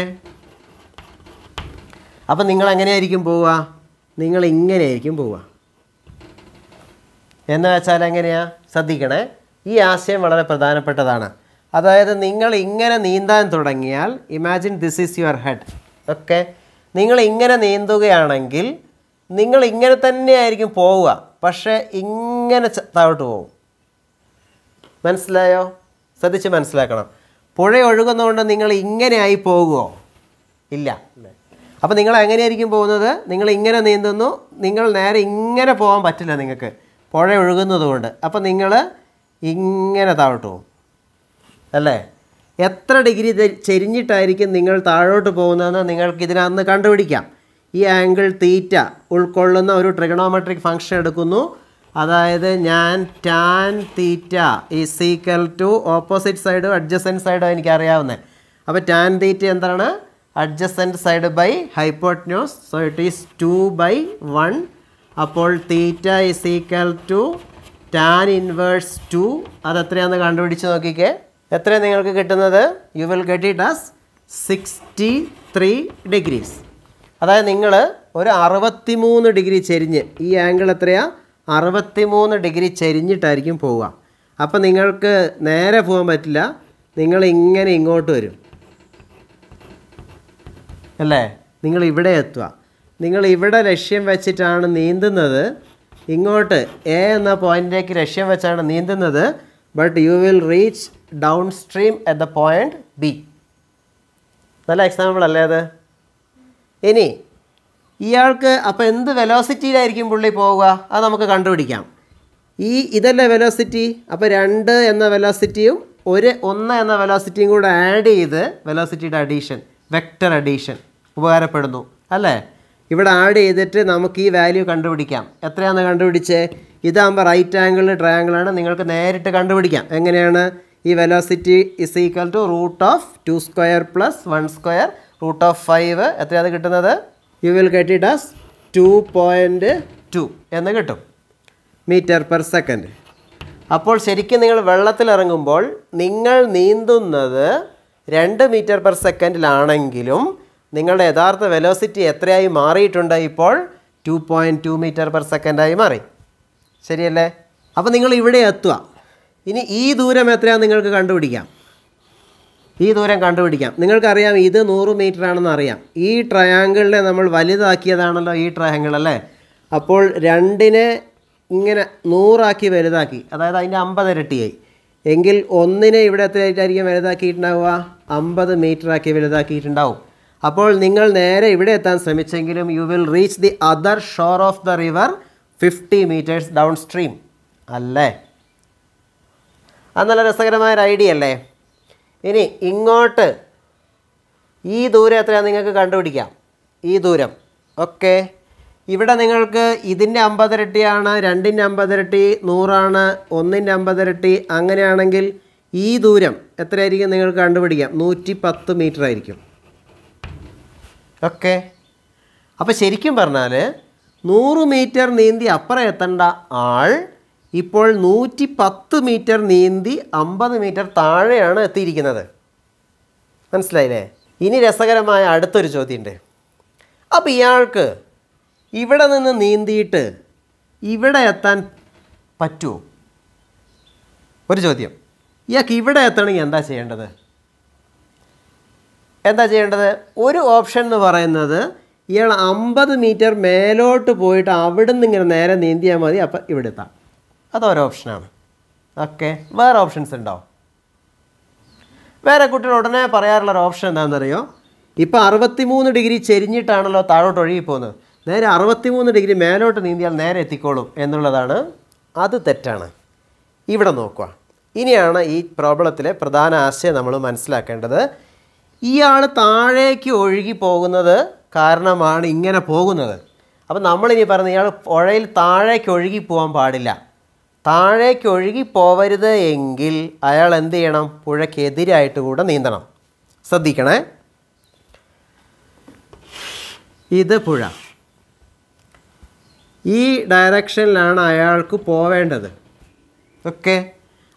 അപ്പം നിങ്ങൾ എങ്ങനെയായിരിക്കും പോവുക നിങ്ങൾ ഇങ്ങനെയായിരിക്കും പോവുക എന്ന് വെച്ചാൽ എങ്ങനെയാ ശ്രദ്ധിക്കണേ ഈ ആശയം വളരെ പ്രധാനപ്പെട്ടതാണ് അതായത് നിങ്ങൾ ഇങ്ങനെ നീന്താൻ തുടങ്ങിയാൽ imagine this is your head okay നിങ്ങൾ ഇങ്ങനെ നീന്തുകയാണെങ്കിൽ നിങ്ങൾ ഇങ്ങനെ തന്നെയായിരിക്കും പോവുക പക്ഷേ ഇങ്ങനെ താഴോട്ട് പോകും മനസ്സിലായോ ശ്രദ്ധിച്ച് മനസ്സിലാക്കണം പുഴ ഒഴുകുന്നതുകൊണ്ട് നിങ്ങൾ ഇങ്ങനെയായി പോകുമോ ഇല്ല അപ്പോൾ നിങ്ങൾ എങ്ങനെയായിരിക്കും പോകുന്നത് നിങ്ങൾ ഇങ്ങനെ നീന്തുന്നു നിങ്ങൾ നേരെ ഇങ്ങനെ പോകാൻ പറ്റില്ല നിങ്ങൾക്ക് പുഴ ഒഴുകുന്നതുകൊണ്ട് അപ്പോൾ നിങ്ങൾ ഇങ്ങനെ താഴോട്ട് പോകും അല്ലേ എത്ര ഡിഗ്രി ചെരിഞ്ഞിട്ടായിരിക്കും നിങ്ങൾ താഴോട്ട് പോകുന്നതെന്ന് നിങ്ങൾക്ക് ഇതിനകത്ത് കണ്ടുപിടിക്കാം ഈ ആംഗിൾ തീറ്റ ഉൾക്കൊള്ളുന്ന ഒരു ട്രിഗണോമെട്രിക് ഫംഗ്ഷൻ എടുക്കുന്നു അതായത് ഞാൻ tan theta is equal to opposite സൈഡും അഡ്ജസൻറ്റ് സൈഡും എനിക്കറിയാവുന്നത് അപ്പോൾ ടാൻ തീറ്റ എന്താണ് adjacent side by hypotenuse so it is two by one അപ്പോൾ theta is equal to tan inverse two അത് എത്രയാണെന്ന് കണ്ടുപിടിച്ച് നോക്കിക്കേ എത്രയാണ് നിങ്ങൾക്ക് കിട്ടുന്നത് you will get it as sixty three degrees അതായത് നിങ്ങൾ ഒരു മൂന്ന് ഡിഗ്രി ചെരിഞ്ഞ് ഈ ആംഗിൾ എത്രയാ മൂന്ന് ഡിഗ്രി ചെരിഞ്ഞിട്ടായിരിക്കും പോവുക അപ്പോൾ നിങ്ങൾക്ക് നേരെ പോകാൻ പറ്റില്ല നിങ്ങൾ ഇങ്ങനെ ഇങ്ങോട്ട് വരും അല്ലേ നിങ്ങൾ ഇവിടെ എത്തുക നിങ്ങൾ ഇവിടെ ലക്ഷ്യം വെച്ചിട്ടാണ് നീന്തുന്നത് ഇങ്ങോട്ട് എ എന്ന പോയിൻറ്റിലേക്ക് ലക്ഷ്യം വെച്ചാണ് നീന്തുന്നത് but you will reach down stream at the point B നല്ല എക്സാമ്പിൾ അല്ലേ അത് ഇനി ഇയാൾക്ക് അപ്പോൾ എന്ത് വെലോസിറ്റിയിലായിരിക്കും പുള്ളി പോവുക അത് നമുക്ക് കണ്ടുപിടിക്കാം ഈ ഇതല്ലേ വെലോസിറ്റി അപ്പോൾ രണ്ട് എന്ന വെലോസിറ്റിയും ഒരു ഒന്ന് എന്ന വെലോസിറ്റിയും കൂടെ ആഡ് ചെയ്ത് വെലോസിറ്റിയുടെ അഡീഷൻ വെക്റ്റർ അഡീഷൻ ഉപകാരപ്പെടുന്നു അല്ലേ ഇവിടെ ആഡ് ചെയ്തിട്ട് നമുക്ക് ഈ വാല്യൂ കണ്ടുപിടിക്കാം എത്രയാണ് കണ്ടുപിടിച്ചേ ഇതാകുമ്പോൾ റൈറ്റ് ആംഗിൾ ആണ് നിങ്ങൾക്ക് നേരിട്ട് കണ്ടുപിടിക്കാം എങ്ങനെയാണ് ഈ velocity is equal to root of two square plus one square root of five എത്രയാണ് കിട്ടുന്നത് you will get it as two point two എന്ന് കിട്ടും മീറ്റർ പെർ സെക്കൻഡ് അപ്പോൾ ശരിക്കും നിങ്ങൾ വെള്ളത്തിലിറങ്ങുമ്പോൾ നിങ്ങൾ നീന്തുന്നത് രണ്ട് മീറ്റർ പെർ സെക്കൻഡിലാണെങ്കിലും നിങ്ങളുടെ യഥാർത്ഥ വെലോസിറ്റി എത്രയായി മാറിയിട്ടുണ്ട് ഇപ്പോൾ two point two metre per സെക്കൻഡായി മാറി ശരിയല്ലേ അപ്പോൾ നിങ്ങൾ ഇവിടെ എത്തുക ഇനി ഈ ദൂരം എത്രയാണെന്ന് നിങ്ങൾക്ക് കണ്ടുപിടിക്കാം ഈ ദൂരം കണ്ടുപിടിക്കാം നിങ്ങൾക്കറിയാം ഇത് നൂറ് മീറ്റർ ആണെന്ന് അറിയാം ഈ ട്രയാങ്കിളിനെ നമ്മൾ വലുതാക്കിയതാണല്ലോ ഈ ട്രയാങ്കിൾ അല്ലേ അപ്പോൾ രണ്ടിനെ ഇങ്ങനെ നൂറാക്കി വലുതാക്കി അതായത് അതിൻ്റെ അമ്പത് ഇരട്ടിയായി എങ്കിൽ ഒന്നിനെ ഇവിടെ എത്രയായിട്ടായിരിക്കും വലുതാക്കിയിട്ടുണ്ടാവുക അമ്പത് മീറ്ററാക്കി വലുതാക്കിയിട്ടുണ്ടാവും അപ്പോൾ നിങ്ങൾ നേരെ ഇവിടെ എത്താൻ ശ്രമിച്ചെങ്കിലും you will reach the other shore of the river fifty metres down stream അല്ലേ അത് നല്ല രസകരമായൊരു ഐഡിയ അല്ലേ ഇനി ഇങ്ങോട്ട് ഈ ദൂരം എത്രയാണ് നിങ്ങൾക്ക് കണ്ടുപിടിക്കാം ഈ ദൂരം ഓക്കെ ഇവിടെ നിങ്ങൾക്ക് ഇതിൻ്റെ അമ്പതിരട്ടിയാണ് രണ്ടിൻ്റെ അമ്പതിരട്ടി നൂറാണ് ഒന്നിൻ്റെ അമ്പതിരട്ടി അങ്ങനെയാണെങ്കിൽ ഈ ദൂരം എത്രയായിരിക്കും നിങ്ങൾക്ക് കണ്ടുപിടിക്കാം നൂറ്റി പത്ത് മീറ്റർ ആയിരിക്കും ഓക്കെ അപ്പോൾ ശരിക്കും പറഞ്ഞാൽ നൂറ് മീറ്റർ നീന്തി അപ്പുറം എത്തേണ്ട ആൾ ഇപ്പോൾ നൂറ്റി പത്ത് മീറ്റർ നീന്തി അമ്പത് മീറ്റർ താഴെയാണ് എത്തിയിരിക്കുന്നത് മനസ്സിലായില്ലേ ഇനി രസകരമായ അടുത്തൊരു ചോദ്യമുണ്ട് അപ്പോൾ ഇയാൾക്ക് ഇവിടെ നിന്ന് നീന്തിയിട്ട് ഇവിടെ എത്താൻ പറ്റുമോ ഒരു ചോദ്യം ഇയാൾക്ക് ഇവിടെ എത്തണമെങ്കിൽ എന്താ ചെയ്യേണ്ടത് എന്താ ചെയ്യേണ്ടത് ഒരു ഓപ്ഷൻ എന്ന് പറയുന്നത് ഇയാൾ അമ്പത് മീറ്റർ മേലോട്ട് പോയിട്ട് നിന്ന് ഇങ്ങനെ നേരെ നീന്തിയാൽ മതി അപ്പം ഇവിടെ എത്താം അതൊരു ഓപ്ഷനാണ് ഓക്കെ വേറെ ഓപ്ഷൻസ് ഉണ്ടോ വേറെ കുട്ടികൾ ഉടനെ പറയാറുള്ള ഒരു ഓപ്ഷൻ എന്താണെന്നറിയോ ഇപ്പോൾ അറുപത്തിമൂന്ന് ഡിഗ്രി ചെരിഞ്ഞിട്ടാണല്ലോ താഴോട്ട് ഒഴുകി പോകുന്നത് നേരെ അറുപത്തിമൂന്ന് ഡിഗ്രി മേലോട്ട് നീന്തിയാൽ നേരെ എത്തിക്കോളും എന്നുള്ളതാണ് അത് തെറ്റാണ് ഇവിടെ നോക്കുക ഇനിയാണ് ഈ പ്രോബ്ലത്തിലെ പ്രധാന ആശയം നമ്മൾ മനസ്സിലാക്കേണ്ടത് ഇയാൾ താഴേക്ക് ഒഴുകി പോകുന്നത് കാരണമാണ് ഇങ്ങനെ പോകുന്നത് അപ്പം നമ്മളിനി പറയുന്നത് ഇയാൾ പുഴയിൽ താഴേക്ക് ഒഴുകി പോകാൻ പാടില്ല താഴേക്ക് ഒഴുകി പോവരുത് എങ്കിൽ അയാൾ എന്ത് ചെയ്യണം പുഴയ്ക്കെതിരായിട്ട് കൂടെ നീന്തണം ശ്രദ്ധിക്കണേ ഇത് പുഴ ഈ ഡയറക്ഷനിലാണ് അയാൾക്ക് പോവേണ്ടത് ഓക്കെ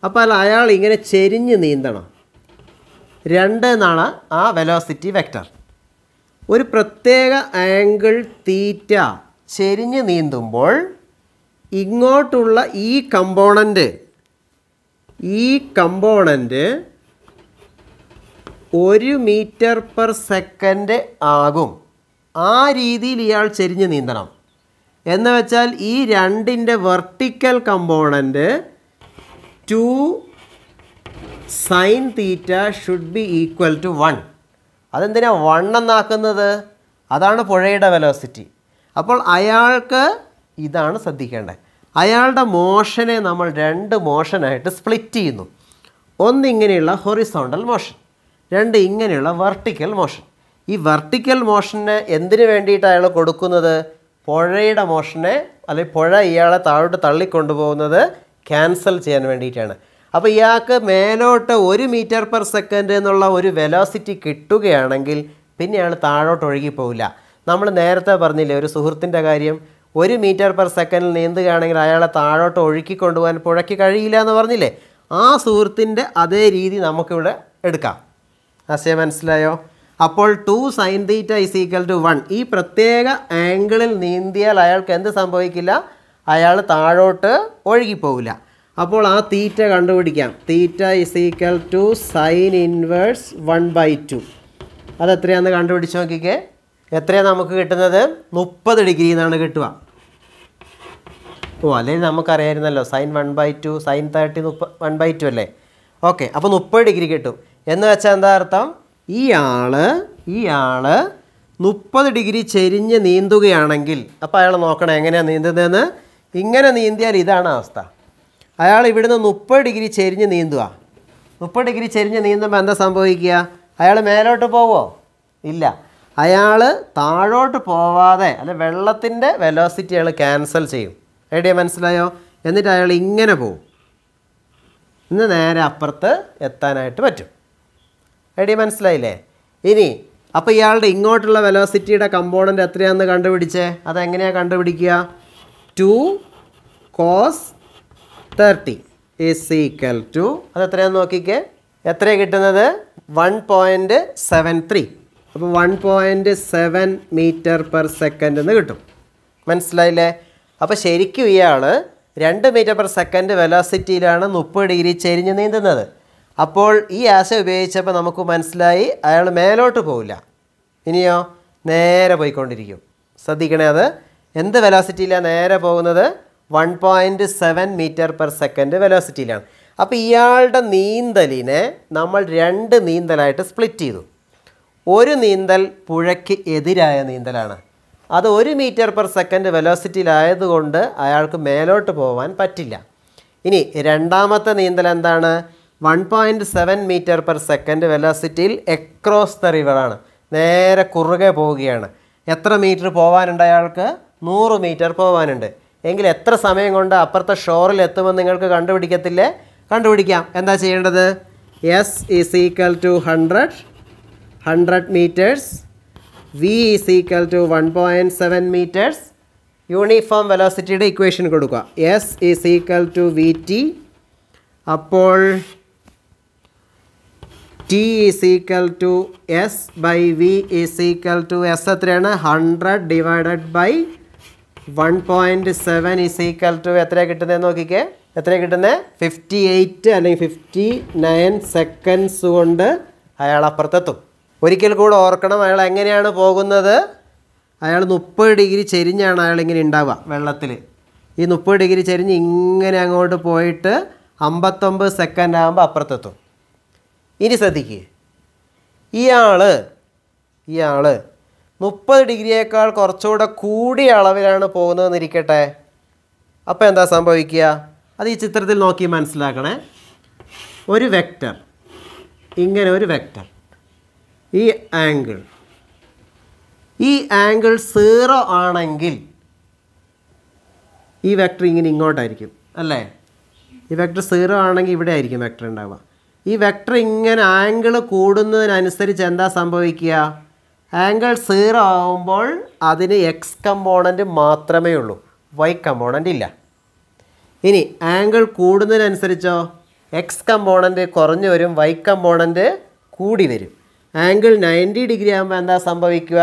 അപ്പോൾ അയാൾ ഇങ്ങനെ ചെരിഞ്ഞ് നീന്തണം രണ്ട് എന്നാണ് ആ വെലോസിറ്റി വെക്റ്റർ ഒരു പ്രത്യേക ആംഗിൾ തീറ്റ ചെരിഞ്ഞ് നീന്തുമ്പോൾ ഇങ്ങോട്ടുള്ള ഈ കമ്പോണൻ്റ് ഈ കമ്പോണൻ്റ് ഒരു മീറ്റർ പെർ സെക്കൻഡ് ആകും ആ രീതിയിൽ ഇയാൾ ചെരിഞ്ഞ് നീന്തണം എന്ന് വെച്ചാൽ ഈ രണ്ടിൻ്റെ vertical component two sine theta should be equal to one അതെന്തിനാണ് വൺ എന്നാക്കുന്നത് അതാണ് പുഴയുടെ വെലോസിറ്റി അപ്പോൾ അയാൾക്ക് ഇതാണ് ശ്രദ്ധിക്കേണ്ടത് അയാളുടെ മോഷനെ നമ്മൾ രണ്ട് മോഷനായിട്ട് സ്പ്ലിറ്റ് ചെയ്യുന്നു ഒന്ന് ഇങ്ങനെയുള്ള ഹൊറിസോണ്ടൽ മോഷൻ രണ്ട് ഇങ്ങനെയുള്ള വെർട്ടിക്കൽ മോഷൻ ഈ വെർട്ടിക്കൽ മോഷനെ എന്തിനു വേണ്ടിയിട്ട് അയാൾ കൊടുക്കുന്നത് പുഴയുടെ മോഷനെ അല്ലെങ്കിൽ പുഴ ഇയാളെ താഴോട്ട് തള്ളിക്കൊണ്ടുപോകുന്നത് ക്യാൻസൽ ചെയ്യാൻ വേണ്ടിയിട്ടാണ് അപ്പോൾ ഇയാൾക്ക് മേലോട്ട് ഒരു മീറ്റർ പെർ സെക്കൻഡ് എന്നുള്ള ഒരു വെലോസിറ്റി കിട്ടുകയാണെങ്കിൽ പിന്നെ അയാൾ താഴോട്ട് ഒഴുകിപ്പോകില്ല നമ്മൾ നേരത്തെ പറഞ്ഞില്ലേ ഒരു സുഹൃത്തിൻ്റെ കാര്യം ഒരു മീറ്റർ പെർ സെക്കൻഡിൽ നീന്തുകയാണെങ്കിൽ അയാളെ താഴോട്ട് ഒഴുക്കി കൊണ്ടുപോകാൻ പുഴയ്ക്ക് കഴിയില്ല എന്ന് പറഞ്ഞില്ലേ ആ സുഹൃത്തിൻ്റെ അതേ രീതി നമുക്കിവിടെ എടുക്കാം ആശയം മനസ്സിലായോ അപ്പോൾ two sine theta is equal to one ഈ പ്രത്യേക ആംഗിളിൽ നീന്തിയാൽ അയാൾക്ക് എന്ത് സംഭവിക്കില്ല അയാൾ താഴോട്ട് ഒഴുകിപ്പോവില്ല അപ്പോൾ ആ തീറ്റ കണ്ടുപിടിക്കാം theta is equal to sine inverse one by two അതെത്രയാണെന്ന് കണ്ടുപിടിച്ച് നോക്കിക്കേ എത്രയാണ് നമുക്ക് കിട്ടുന്നത് മുപ്പത് ഡിഗ്രി എന്നാണ് കിട്ടുക ഓ അല്ലെങ്കിൽ നമുക്കറിയായിരുന്നല്ലോ sine one by two sine thirty മുപ്പ വൺ ബൈ ടു അല്ലേ ഓക്കെ അപ്പോൾ മുപ്പത് ഡിഗ്രി കിട്ടും എന്ന് വെച്ചാൽ എന്താ അർത്ഥം ഈ ആള് ഈ ആള് മുപ്പത് ഡിഗ്രി ചെരിഞ്ഞ് നീന്തുകയാണെങ്കിൽ അപ്പോൾ അയാൾ നോക്കണം എങ്ങനെയാണ് നീന്തുന്നതെന്ന് ഇങ്ങനെ നീന്തിയാൽ ഇതാണ് അവസ്ഥ അയാൾ ഇവിടുന്ന് മുപ്പത് ഡിഗ്രി ചെരിഞ്ഞ് നീന്തുക മുപ്പത് ഡിഗ്രി ചെരിഞ്ഞ് നീന്തുമ്പോൾ എന്താ സംഭവിക്കുക അയാൾ മേലോട്ട് പോവോ ഇല്ല അയാൾ താഴോട്ട് പോവാതെ അല്ലെ വെള്ളത്തിൻ്റെ വെലോസിറ്റി അയാൾ ക്യാൻസൽ ചെയ്യും ഐഡിയ മനസ്സിലായോ എന്നിട്ട് അയാൾ ഇങ്ങനെ പോവും ഇന്ന് നേരെ അപ്പുറത്ത് എത്താനായിട്ട് പറ്റും ഐഡിയ മനസ്സിലായില്ലേ ഇനി അപ്പോൾ ഇയാളുടെ ഇങ്ങോട്ടുള്ള വെലോസിറ്റിയുടെ കമ്പോണൻ്റ് എത്രയാണെന്ന് കണ്ടുപിടിച്ചേ അതെങ്ങനെയാണ് കണ്ടുപിടിക്കുക two cos thirty is equal to അത് എത്രയാണെന്ന് നോക്കിക്കേ എത്രയാണ് കിട്ടുന്നത് വൺ പോയിൻ്റ് സെവൻ ത്രീ അപ്പോൾ one point seven metre per second എന്ന് കിട്ടും മനസ്സിലായില്ലേ അപ്പോൾ ശരിക്കും ഇയാൾ രണ്ട് മീറ്റർ പെർ സെക്കൻഡ് വെലോസിറ്റിയിലാണ് മുപ്പത് ഡിഗ്രി ചെരിഞ്ഞ് നീന്തുന്നത് അപ്പോൾ ഈ ആശ ഉപയോഗിച്ചപ്പോൾ നമുക്ക് മനസ്സിലായി അയാൾ മേലോട്ട് പോവില്ല ഇനിയോ നേരെ പോയിക്കൊണ്ടിരിക്കും ശ്രദ്ധിക്കണേ അത് എന്ത് വെലോസിറ്റിയിലാണ് നേരെ പോകുന്നത് one point seven metre per second വെലോസിറ്റിയിലാണ് അപ്പോൾ ഇയാളുടെ നീന്തലിനെ നമ്മൾ രണ്ട് നീന്തലായിട്ട് സ്പ്ലിറ്റ് ചെയ്തു ഒരു നീന്തൽ പുഴയ്ക്ക് എതിരായ നീന്തലാണ് അത് ഒരു മീറ്റർ പെർ സെക്കൻഡ് വെലോസിറ്റിയിലായതുകൊണ്ട് അയാൾക്ക് മേലോട്ട് പോകാൻ പറ്റില്ല ഇനി രണ്ടാമത്തെ നീന്തൽ എന്താണ് one point seven metre per second വെലോസിറ്റിയിൽ എക്രോസ് ദ റിവറാണ് നേരെ കുറുകെ പോവുകയാണ് എത്ര മീറ്റർ പോകാനുണ്ട് അയാൾക്ക് നൂറ് മീറ്റർ പോകാനുണ്ട് എങ്കിൽ എത്ര സമയം കൊണ്ട് അപ്പുറത്തെ ഷോറിൽ എത്തുമെന്ന് നിങ്ങൾക്ക് കണ്ടുപിടിക്കത്തില്ലേ കണ്ടുപിടിക്കാം എന്താ ചെയ്യേണ്ടത് S is equal to hundred hundred metres V is equal to one point seven metres uniform വെലോസിറ്റിയുടെ ഇക്വേഷൻ കൊടുക്കുക S is equal to V T അപ്പോൾ T is equal to S by V is equal to S എത്രയാണ് hundred divided by one point seven is equal to എത്ര കിട്ടുന്നതെന്ന് നോക്കിക്കേ എത്ര കിട്ടുന്നത് fifty eight അല്ലെങ്കിൽ ഫിഫ്റ്റി നയൻ സെക്കൻഡ്സ് കൊണ്ട് അയാൾ ഒരിക്കൽ കൂടെ ഓർക്കണം അയാൾ എങ്ങനെയാണ് പോകുന്നത് അയാൾ മുപ്പത് ഡിഗ്രി ചെരിഞ്ഞാണ് അയാൾ ഇങ്ങനെ ഉണ്ടാവുക വെള്ളത്തിൽ ഈ മുപ്പത് ഡിഗ്രി ചെരിഞ്ഞ് ഇങ്ങനെ അങ്ങോട്ട് പോയിട്ട് അമ്പത്തൊമ്പത് സെക്കൻഡ് ആകുമ്പോൾ അപ്പുറത്തെത്തും ഇനി ശ്രദ്ധിക്കുക ഇയാൾ ഇയാൾ മുപ്പത് ഡിഗ്രിയേക്കാൾ കുറച്ചുകൂടെ കൂടിയ അളവിലാണ് പോകുന്നതെന്നിരിക്കട്ടെ അപ്പോൾ എന്താ സംഭവിക്കുക അത് ഈ ചിത്രത്തിൽ നോക്കി മനസ്സിലാക്കണേ ഒരു വെക്റ്റർ ഇങ്ങനെ ഒരു വെക്റ്റർ ഈ ആംഗിൾ ഈ ആംഗിൾ സീറോ ആണെങ്കിൽ ഈ വെക്ടർ ഇങ്ങനെ ഇങ്ങോട്ടായിരിക്കും അല്ലേ ഈ വെക്ടർ സീറോ ആണെങ്കിൽ ഇവിടെ ആയിരിക്കും വെക്ടർ ഉണ്ടാവുക ഈ വെക്ടർ ഇങ്ങനെ ആംഗിൾ കൂടുന്നതിനനുസരിച്ച് എന്താ സംഭവിക്കുക ആംഗിൾ സീറോ ആവുമ്പോൾ അതിന് എക്സ് കമ്പോണൻ്റ് മാത്രമേ ഉള്ളൂ വൈ കമ്പോണൻ്റ് ഇല്ല ഇനി ആംഗിൾ കൂടുന്നതിനനുസരിച്ചോ എക്സ് കമ്പോണൻ്റ് കുറഞ്ഞു വരും വൈ കമ്പോണൻ്റ് കൂടി വരും ആംഗിൾ നയൻറ്റി ഡിഗ്രി ആകുമ്പോൾ എന്താ സംഭവിക്കുക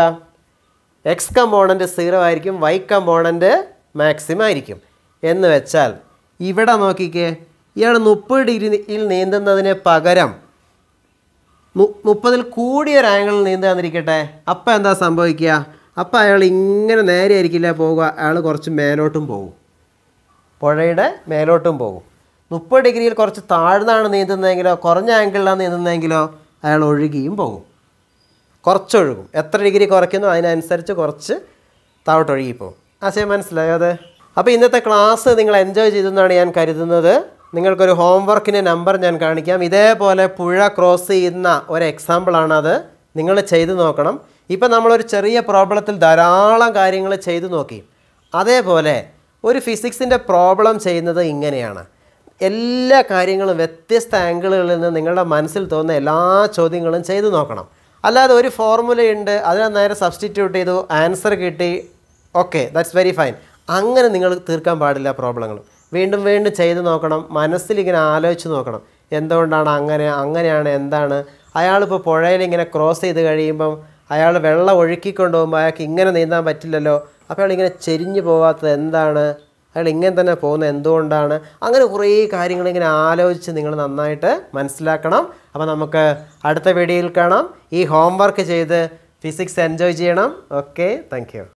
എക്സ് കമ്പോണൻറ്റ് സീറോ ആയിരിക്കും വൈ കമ്പോണൻറ്റ് മാക്സിമം ആയിരിക്കും എന്ന് വെച്ചാൽ ഇവിടെ നോക്കിക്കേ ഇയാൾ മുപ്പത് ഡിഗ്രിയിൽ നീന്തുന്നതിന് പകരം മുപ്പതിൽ കൂടിയ ഒരു ആംഗിളിൽ എന്നിരിക്കട്ടെ അപ്പം എന്താ സംഭവിക്കുക അപ്പം അയാൾ ഇങ്ങനെ നേരെ ആയിരിക്കില്ല പോവുക അയാൾ കുറച്ച് മേലോട്ടും പോകും പുഴയുടെ മേലോട്ടും പോകും മുപ്പത് ഡിഗ്രിയിൽ കുറച്ച് താഴ്ന്നാണ് നീന്തുന്നതെങ്കിലോ കുറഞ്ഞ ആംഗിളിലാണ് നീന്തുന്നതെങ്കിലോ അയാൾ ഒഴുകിയും പോകും കുറച്ചൊഴുകും എത്ര ഡിഗ്രി കുറയ്ക്കുന്നു അതിനനുസരിച്ച് കുറച്ച് താഴോട്ടൊഴുകി പോകും ആശയം മനസ്സിലായോ അത് അപ്പോൾ ഇന്നത്തെ ക്ലാസ് നിങ്ങൾ എൻജോയ് ചെയ്തെന്നാണ് ഞാൻ കരുതുന്നത് നിങ്ങൾക്കൊരു ഹോംവർക്കിൻ്റെ നമ്പർ ഞാൻ കാണിക്കാം ഇതേപോലെ പുഴ ക്രോസ് ചെയ്യുന്ന ഒരു എക്സാമ്പിളാണത് നിങ്ങൾ ചെയ്തു നോക്കണം ഇപ്പം നമ്മളൊരു ചെറിയ പ്രോബ്ലത്തിൽ ധാരാളം കാര്യങ്ങൾ ചെയ്തു നോക്കി അതേപോലെ ഒരു ഫിസിക്സിൻ്റെ പ്രോബ്ലം ചെയ്യുന്നത് ഇങ്ങനെയാണ് എല്ലാ കാര്യങ്ങളും വ്യത്യസ്ത ആംഗിളുകളിൽ നിന്ന് നിങ്ങളുടെ മനസ്സിൽ തോന്നുന്ന എല്ലാ ചോദ്യങ്ങളും ചെയ്തു നോക്കണം അല്ലാതെ ഒരു ഫോർമുലയുണ്ട് അതിനെ നേരെ സബ്സ്റ്റിറ്റ്യൂട്ട് ചെയ്തു ആൻസർ കിട്ടി ഓക്കെ ദാറ്റ്സ് വെരി ഫൈൻ അങ്ങനെ നിങ്ങൾ തീർക്കാൻ പാടില്ല പ്രോബ്ലങ്ങൾ വീണ്ടും വീണ്ടും ചെയ്തു നോക്കണം മനസ്സിലിങ്ങനെ ആലോചിച്ച് നോക്കണം എന്തുകൊണ്ടാണ് അങ്ങനെ അങ്ങനെയാണ് എന്താണ് അയാളിപ്പോൾ പുഴയിലിങ്ങനെ ഇങ്ങനെ ക്രോസ് ചെയ്ത് കഴിയുമ്പം അയാൾ വെള്ളം ഒഴുക്കിക്കൊണ്ടുപോകുമ്പോൾ അയാൾക്ക് ഇങ്ങനെ നീന്താൻ പറ്റില്ലല്ലോ അപ്പോൾ അയാളിങ്ങനെ ചെരിഞ്ഞു പോകാത്തത് എന്താണ് അയാൾ ഇങ്ങനെ തന്നെ പോകുന്നത് എന്തുകൊണ്ടാണ് അങ്ങനെ കുറേ കാര്യങ്ങളിങ്ങനെ ആലോചിച്ച് നിങ്ങൾ നന്നായിട്ട് മനസ്സിലാക്കണം അപ്പോൾ നമുക്ക് അടുത്ത വീഡിയോയിൽ കാണാം ഈ ഹോംവർക്ക് ചെയ്ത് ഫിസിക്സ് എൻജോയ് ചെയ്യണം ഓക്കെ താങ്ക്